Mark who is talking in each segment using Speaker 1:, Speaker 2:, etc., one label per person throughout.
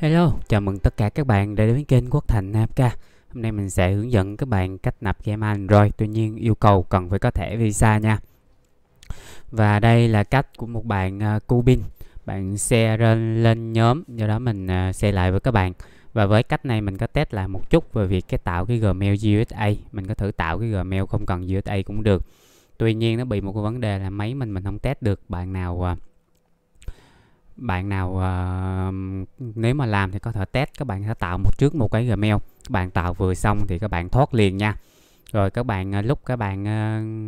Speaker 1: Hello, chào mừng tất cả các bạn đã đến kênh Quốc Thành Nam Ca. Hôm nay mình sẽ hướng dẫn các bạn cách nạp game Android, tuy nhiên yêu cầu cần phải có thẻ Visa nha. Và đây là cách của một bạn uh, bạn share lên, lên nhóm, do đó mình uh, lại với các bạn. Và với cách này mình có test lại một chút về việc cái tạo cái Gmail USA, mình có thử tạo cái Gmail không cần USA cũng được. Tuy nhiên nó bị một cái vấn đề là máy mình mình không test được, bạn nào uh, bạn nào uh, nếu mà làm thì có thể test các bạn sẽ tạo một trước một cái gmail các bạn tạo vừa xong thì các bạn thoát liền nha rồi các bạn ờ, lúc các bạn uh,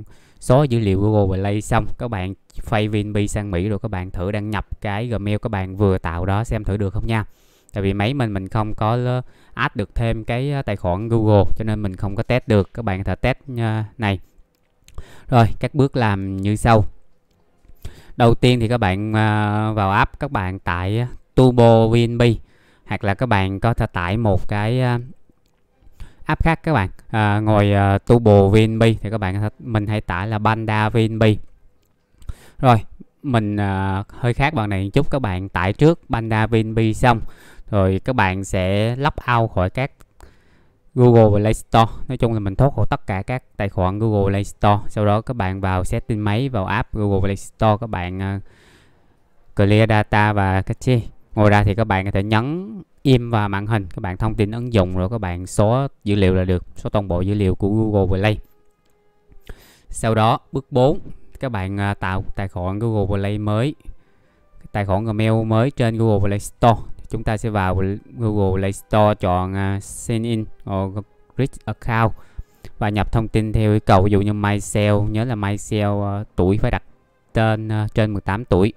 Speaker 1: ờ, xóa dữ liệu Google Play xong các bạn phay VNB sang Mỹ rồi các bạn thử đăng nhập cái Gmail các bạn vừa tạo đó xem thử được không nha tại vì máy mình mình không có add được thêm cái tài khoản Google cho nên mình không có test được các bạn thử test này rồi các bước làm như sau đầu tiên thì các bạn à, vào app các bạn tải à, Turbo VNB hoặc là các bạn có thể tải một cái à, app khác các bạn à, ngồi uh, Turbo VNB thì các bạn mình hay tải là Panda VNB rồi mình uh, hơi khác bạn này một chút các bạn tải trước Panda VNB xong rồi các bạn sẽ lắp out khỏi các Google Play Store nói chung là mình thoát khỏi tất cả các tài khoản Google Play Store sau đó các bạn vào setting máy vào app Google Play Store các bạn uh, clear data và cache ngoài ra thì các bạn có thể nhấn im và màn hình các bạn thông tin ứng dụng rồi các bạn xóa dữ liệu là được xóa toàn bộ dữ liệu của Google Play sau đó bước 4 các bạn ờ, tạo tài khoản Google Play mới tài khoản Gmail mới trên Google Play Store chúng ta sẽ vào Google Play Store chọn uh, à, sign in or rich account và nhập thông tin theo yêu cầu ví dụ như myself nhớ là myself uh, à, tuổi phải đặt tên uh, trên 18 tuổi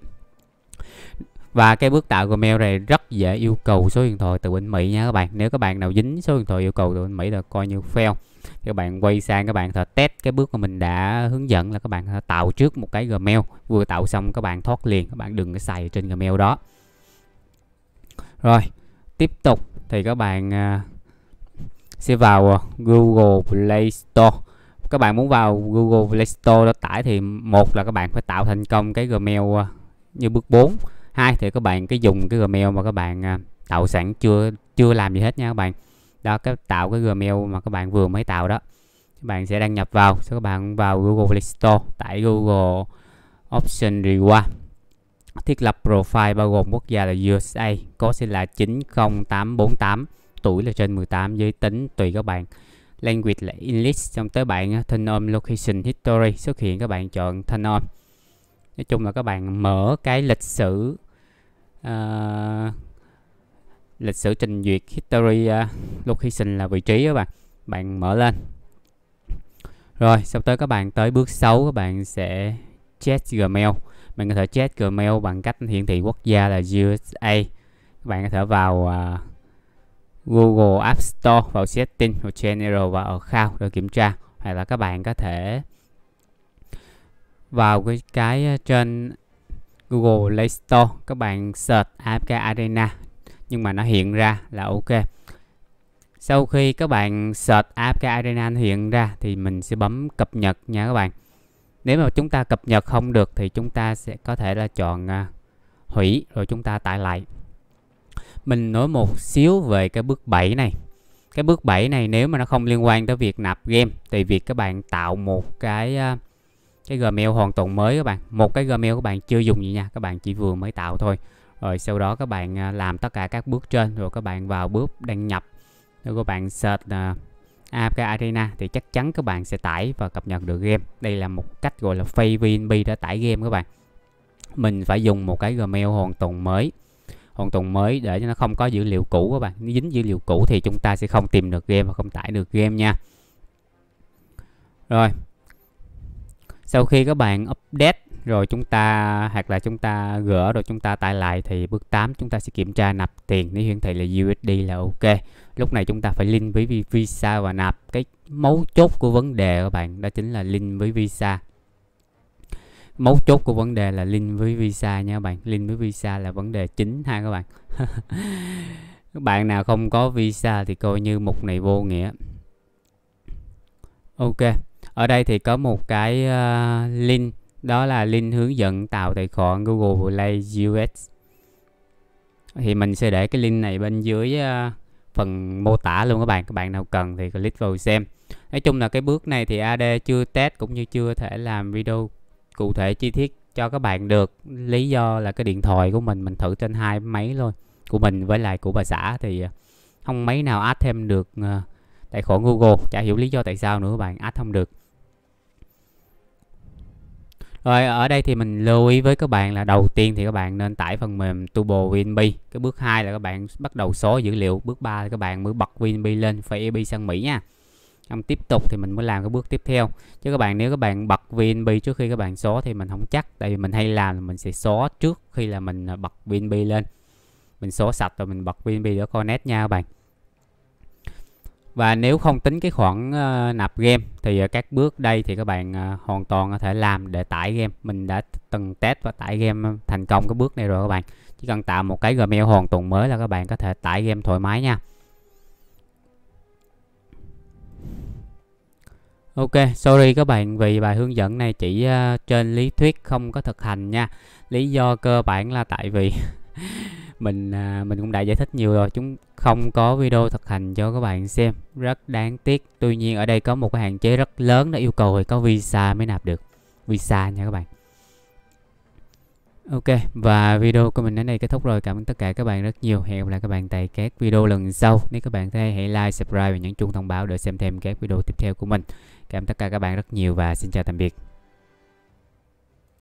Speaker 1: và cái bước tạo Gmail này rất dễ yêu cầu số điện thoại từ bên Mỹ nha các bạn nếu các bạn nào dính số điện thoại yêu cầu từ bên Mỹ là coi như fail thì các bạn quay sang các bạn thợ test cái bước mà mình đã hướng dẫn là các bạn tạo trước một cái Gmail vừa tạo xong các bạn thoát liền các bạn đừng có xài trên Gmail đó rồi tiếp tục thì các bạn à, sẽ vào à, Google Play Store các bạn muốn vào Google Play Store đó tải thì một là các bạn phải tạo thành công cái Gmail à, như bước 4 hai thì các bạn cái dùng cái Gmail mà các bạn tạo sẵn chưa chưa làm gì hết nha các bạn đó cái tạo cái Gmail mà các bạn vừa mới tạo đó các bạn sẽ đăng nhập vào sau các bạn vào Google Play Store tải Google Option Reward Thiết lập profile bao gồm quốc gia là USA, có xin là 90848, tuổi là trên 18, giới tính tùy các bạn. Language là English, xong tới bạn thanh âm location history xuất hiện các bạn chọn thanh âm Nói chung là các bạn mở cái lịch sử uh, lịch sử trình duyệt history uh, location là vị trí các bạn. Bạn mở lên. Rồi, sau tới các bạn tới bước 6 các bạn sẽ check Gmail bạn có thể check Gmail bằng cách hiển thị quốc gia là USA. Các bạn có thể vào uh, Google App Store vào setting vào general và account để kiểm tra hoặc là các bạn có thể vào cái cái à, trên Google Play Store các bạn search AFK Arena nhưng mà nó hiện ra là ok sau khi các bạn search AFK Arena hiện ra thì mình sẽ bấm cập nhật nha các bạn nếu mà chúng ta cập nhật không được thì chúng ta sẽ có thể là chọn à, hủy rồi chúng ta tải lại mình nói một xíu về cái bước 7 này cái bước 7 này nếu mà nó không liên quan tới việc nạp game thì việc các bạn tạo một cái à, cái Gmail hoàn toàn mới các bạn một cái Gmail các bạn chưa dùng gì nha các bạn chỉ vừa mới tạo thôi rồi sau đó các bạn à, làm tất cả các bước trên rồi các bạn vào bước đăng nhập rồi các bạn search à, APK Arena thì chắc chắn các bạn sẽ tải và cập nhật được game. Đây là một cách gọi là pay VNB đã tải game các bạn. Mình phải dùng một cái Gmail hoàn toàn mới hoàn toàn mới để cho nó không có dữ liệu cũ các bạn nếu dính dữ liệu cũ thì chúng ta sẽ không tìm được game và không tải được game nha rồi sau khi các bạn update rồi chúng ta hoặc là chúng ta gỡ rồi chúng ta tải lại thì bước 8 chúng ta sẽ kiểm tra nạp tiền nếu hiển thị là USD là ok lúc này chúng ta phải link với Visa và nạp cái mấu chốt của vấn đề các bạn đó chính là link với Visa mấu chốt của vấn đề là link với Visa nha các bạn link với Visa là vấn đề chính ha các bạn các bạn nào không có Visa thì coi như mục này vô nghĩa ok ở đây thì có một cái uh, link đó là link hướng dẫn tạo tài khoản Google Play US thì mình sẽ để cái link này bên dưới ờ, phần mô tả luôn các bạn các bạn nào cần thì click vào xem nói chung là cái bước này thì AD chưa test cũng như chưa thể làm video cụ thể chi tiết cho các bạn được lý do là cái điện thoại của mình mình thử trên hai máy luôn của mình với lại của bà xã thì ờ, không máy nào add thêm được ờ, tài khoản Google chả hiểu lý do tại sao nữa các bạn add không được rồi ở đây thì mình lưu ý với các bạn là đầu tiên thì các bạn nên tải phần mềm Turbo WinB. Cái bước 2 là các bạn bắt đầu số dữ liệu, bước 3 là các bạn mới bật WinB lên phải EB sang Mỹ nha. Xong tiếp tục thì mình mới làm cái bước tiếp theo. Chứ các bạn nếu các bạn bật WinB trước khi các bạn số thì mình không chắc tại vì mình hay làm là mình sẽ số trước khi là mình à, bật WinB lên. Mình số sạch rồi mình bật WinB để connect nha các bạn và nếu không tính cái khoản uh, nạp game thì uh, các bước đây thì các bạn uh, hoàn toàn có thể làm để tải game mình đã từng test và tải game thành công cái bước này rồi các bạn chỉ cần tạo một cái gmail hoàn toàn mới là các bạn có thể tải game thoải mái nha Ok, sorry các bạn vì bài hướng dẫn này chỉ uh, trên lý thuyết không có thực hành nha. Lý do cơ bản là tại vì mình à, mình cũng đã giải thích nhiều rồi chúng không có video thực hành cho các bạn xem rất đáng tiếc tuy nhiên ở đây có một cái hạn chế rất lớn nó yêu cầu phải có visa mới nạp được visa nha các bạn ok và video của mình đến đây kết thúc rồi cảm ơn tất cả các bạn rất nhiều hẹn gặp lại các bạn tại các video lần sau nếu các bạn thấy hãy like subscribe và nhấn chuông thông báo để xem thêm các video tiếp theo của mình cảm ơn tất cả các bạn rất nhiều và xin chào tạm biệt